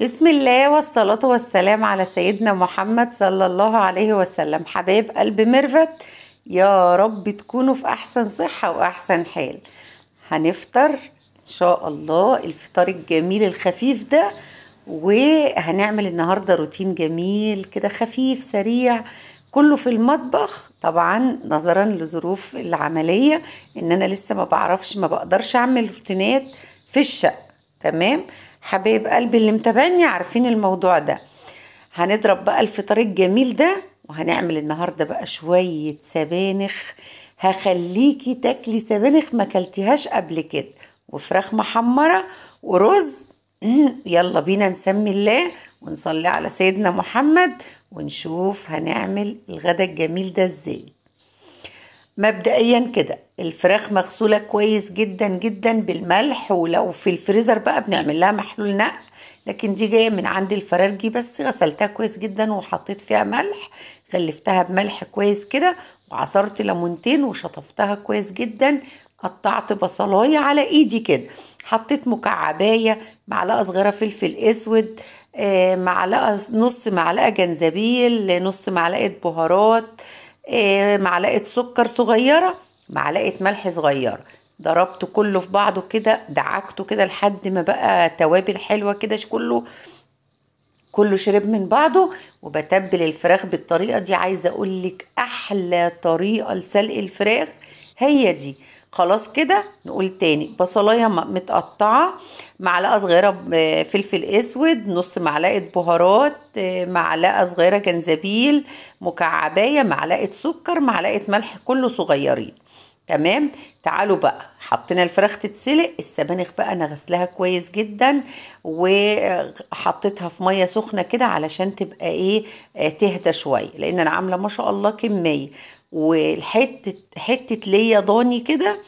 بسم الله والصلاة والسلام على سيدنا محمد صلى الله عليه وسلم حبايب قلب ميرفت يا رب تكونوا في أحسن صحة وأحسن حال هنفطر إن شاء الله الفطار الجميل الخفيف ده وهنعمل النهاردة روتين جميل كده خفيف سريع كله في المطبخ طبعا نظرا لظروف العملية ان انا لسه ما بعرفش ما بقدرش اعمل روتينات في الشقة تمام حبايب قلبي اللي متابعني عارفين الموضوع ده هنضرب بقى الفطار الجميل ده وهنعمل النهارده بقى شويه سبانخ هخليكي تاكلي سبانخ ما كلتيهاش قبل كده وفراخ محمره ورز يلا بينا نسمي الله ونصلي على سيدنا محمد ونشوف هنعمل الغدا الجميل ده ازاي مبدئيا كده الفراخ مغسولة كويس جدا جدا بالملح ولو في الفريزر بقى بنعمل لها محلول نقل لكن دي جاية من عند الفرارجي بس غسلتها كويس جدا وحطيت فيها ملح غلفتها بملح كويس كده وعصرت ليمونتين وشطفتها كويس جدا قطعت بصلاية على ايدي كده حطيت مكعباية معلقة صغيرة فلفل اسود آه، معلقة نص معلقة جنزبيل نص معلقة بهارات آه، معلقه سكر صغيره معلقه ملح صغيره ضربته كله في بعضه كده دعكته كده لحد ما بقى توابل حلوه كده كله كله شرب من بعضه وبتبل الفراخ بالطريقه دي عايزه اقول لك احلى طريقه لسلق الفراخ هي دي خلاص كده نقول تاني بصلايه متقطعه معلقه صغيره فلفل اسود نص معلقه بهارات معلقه صغيره جنزبيل مكعبايه معلقه سكر معلقه ملح كله صغيرين تمام تعالوا بقى حطينا الفراخ تتسلق السبانخ بقى انا غسلها كويس جدا وحطيتها في ميه سخنه كده علشان تبقى ايه آه، تهدى شويه لان انا عامله ما شاء الله كميه والحته حته ليا ضاني كده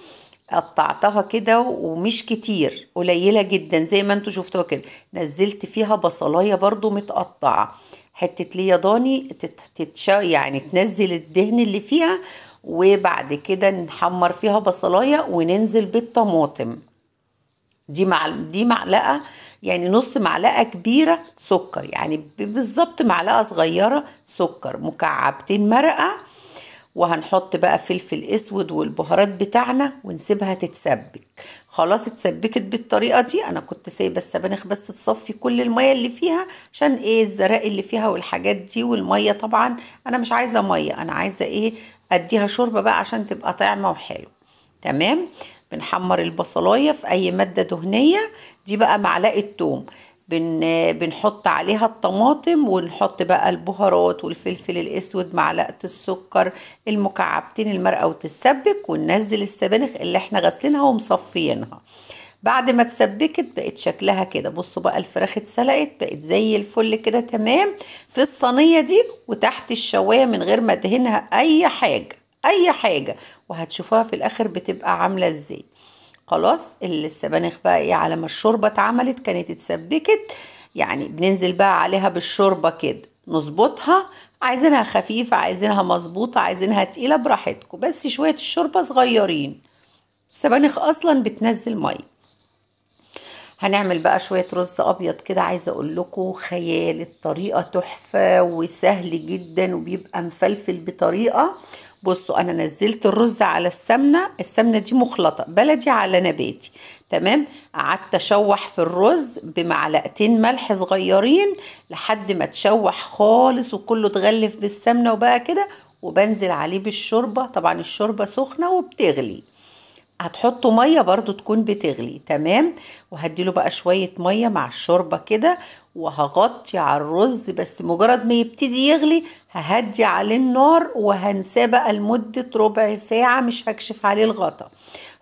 قطعتها كده ومش كتير قليله جدا زي ما انتوا شفتوها كده نزلت فيها بصلايه برضو متقطعه حته ليا ضاني يعني تنزل الدهن اللي فيها وبعد كده نحمر فيها بصلايه وننزل بالطماطم دي مع دي معلقه يعني نص معلقه كبيره سكر يعني بالظبط معلقه صغيره سكر مكعبتين مرقه وهنحط بقى فلفل اسود والبهارات بتاعنا ونسيبها تتسبك خلاص اتسبكت بالطريقه دي انا كنت سايبه السبانخ بس تصفي كل الميه اللي فيها عشان ايه الزرق اللي فيها والحاجات دي والميه طبعا انا مش عايزه ميه انا عايزه ايه اديها شوربه بقى عشان تبقى طعمه وحلو تمام بنحمر البصلايه في اي ماده دهنيه دي بقى معلقه توم بن بنحط عليها الطماطم ونحط بقى البهارات والفلفل الاسود معلقه السكر المكعبتين المرقه وتتسبك وننزل السبانخ اللي احنا غسلينها ومصفينها بعد ما اتسبكت بقت شكلها كده بصوا بقى الفراخ اتسلقت بقت زي الفل كده تمام في الصينيه دي وتحت الشوايه من غير ما ادهنها اي حاجه اي حاجه وهتشوفوها في الاخر بتبقى عامله ازاي خلاص السبانخ بقى ايه على ما الشوربه اتعملت كانت اتسبكت يعني بننزل بقى عليها بالشوربه كده نظبطها عايزينها خفيفه عايزينها مظبوطه عايزينها تقيله براحتكم بس شويه الشوربه صغيرين السبانخ اصلا بتنزل ميه هنعمل بقى شويه رز ابيض كده عايزه اقول لكم خيال الطريقه تحفه وسهل جدا وبيبقى مفلفل بطريقه بصوا انا نزلت الرز على السمنه السمنه دي مخلطه بلدي على نباتي تمام قعدت اشوح في الرز بمعلقتين ملح صغيرين لحد ما تشوح خالص وكله اتغلف بالسمنه وبقى كده وبنزل عليه بالشوربه طبعا الشوربه سخنه وبتغلي هتحطوا ميه برضو تكون بتغلي تمام وهديله بقى شويه ميه مع الشوربه كده وهغطي على الرز بس مجرد ما يبتدي يغلي ههدي عليه النار وهنساه بقى لمده ربع ساعه مش هكشف عليه الغطا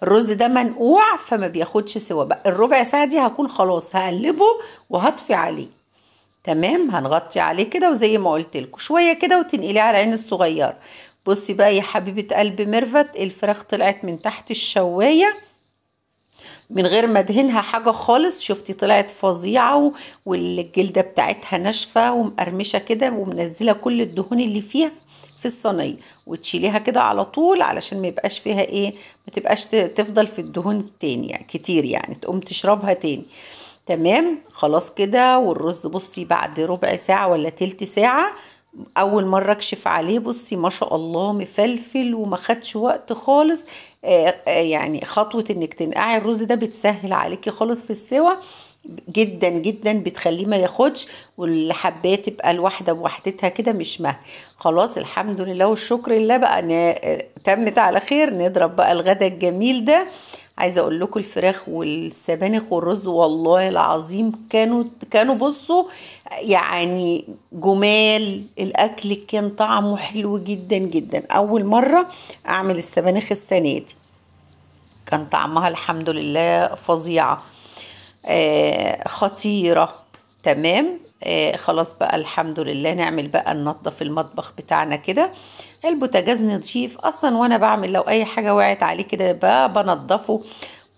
الرز ده منقوع فما بياخدش سوا بقى الربع ساعه دي هكون خلاص هقلبه وهطفي عليه تمام هنغطي عليه كده وزي ما قلت لكم شويه كده وتنقليه على العين الصغيره بصي بقى يا حبيبه قلب ميرفت الفراخ طلعت من تحت الشوايه من غير ما ادهنها حاجه خالص شفتي طلعت فظيعه والجلده بتاعتها ناشفه ومقرمشه كده ومنزله كل الدهون اللي فيها في الصينيه وتشيليها كده على طول علشان ما يبقاش فيها ايه ما تبقاش تفضل في الدهون تاني يعني، كتير يعني تقوم تشربها تاني تمام خلاص كده والرز بصي بعد ربع ساعه ولا تلت ساعه اول مره اكشف عليه بصي ما شاء الله مفلفل وما خدش وقت خالص آه، آه، يعني خطوه انك تنقعي الرز ده بتسهل عليكي خالص في السوى جدا جدا بتخليه ما ياخدش والحبات تبقى الواحده بوحدتها كده مش مه خلاص الحمد لله والشكر لله بقى أنا تمت على خير نضرب بقى الغدا الجميل ده عايزه اقول لكم الفراخ والسبانخ والرز والله العظيم كانوا كانوا بصوا يعني جمال الاكل كان طعمه حلو جدا جدا اول مره اعمل السبانخ السنه دي كان طعمها الحمد لله فظيعه آه، خطيرة تمام آه، خلاص بقى الحمد لله نعمل بقى ننظف المطبخ بتاعنا كده البوتاجاز نضيف اصلا وانا بعمل لو اي حاجه وقعت عليه كده بنضفه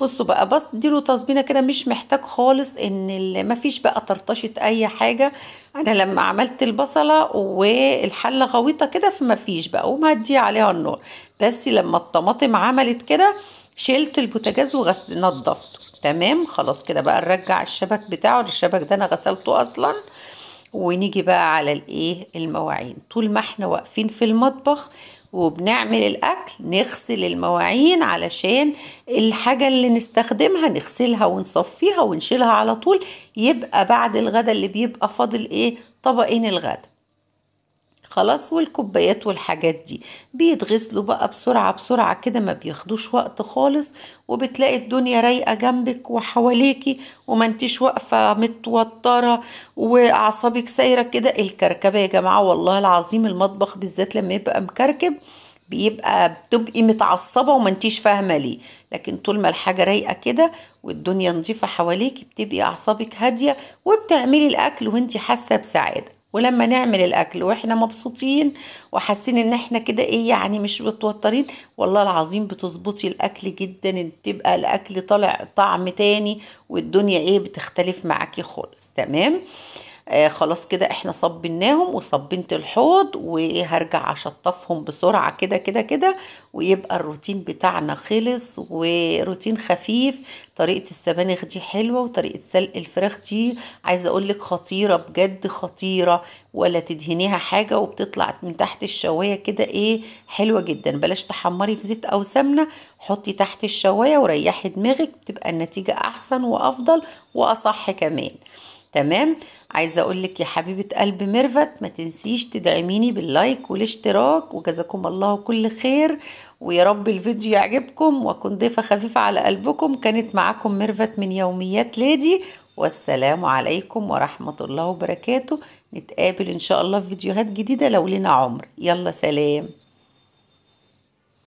بصوا بقى بس اديله تصبينه كده مش محتاج خالص ان مفيش بقى طرطشه اي حاجه انا لما عملت البصله والحله غويطه كده فيش بقى ومهديه عليها النار بس لما الطماطم عملت كده شلت البوتاجاز وغسل نضفته تمام خلاص كده بقى نرجع الشبك بتاعه الشبك ده انا غسلته اصلا ونيجي بقى على الايه المواعين طول ما احنا واقفين في المطبخ وبنعمل الاكل نغسل المواعين علشان الحاجه اللي نستخدمها نغسلها ونصفيها ونشيلها على طول يبقى بعد الغدا اللي بيبقى فاضل ايه طبقين الغدا خلاص والكوبايات والحاجات دي بيتغسلوا بقى بسرعة بسرعة كده ما بياخدوش وقت خالص وبتلاقي الدنيا رايقة جنبك وحواليكي وما انتيش واقفة متوترة واعصابك سايرة كده الكركبة يا جماعة والله العظيم المطبخ بالذات لما يبقى مكركب بيبقى بتبقي متعصبه وما انتيش فاهمه ليه لكن طول ما الحاجه رايقه كده والدنيا نظيفه حواليكي بتبقي اعصابك هاديه وبتعملي الاكل وانتي حاسه بسعاده ولما نعمل الاكل واحنا مبسوطين وحاسين ان احنا كده ايه يعني مش متوترين والله العظيم بتظبطي الاكل جدا تبقى الاكل طالع طعم تاني والدنيا ايه بتختلف معاكي خالص تمام آه خلاص كده احنا صبناهم وصبنت الحوض وهرجع اشطفهم بسرعه كده كده كده ويبقى الروتين بتاعنا خلص وروتين خفيف طريقه السبانخ دي حلوه وطريقه سلق الفراخ دي عايزه اقول لك خطيره بجد خطيره ولا تدهنيها حاجه وبتطلع من تحت الشوايه كده ايه حلوه جدا بلاش تحمري في زيت او سمنه حطي تحت الشوايه وريحي دماغك بتبقى النتيجه احسن وافضل واصح كمان تمام عايزه اقول لك يا حبيبه قلب ميرفت ما تنسيش تدعميني باللايك والاشتراك وجزاكم الله كل خير ويا رب الفيديو يعجبكم واكون ضيفه خفيفه على قلبكم كانت معاكم ميرفت من يوميات ليدي والسلام عليكم ورحمه الله وبركاته نتقابل ان شاء الله في فيديوهات جديده لو لنا عمر يلا سلام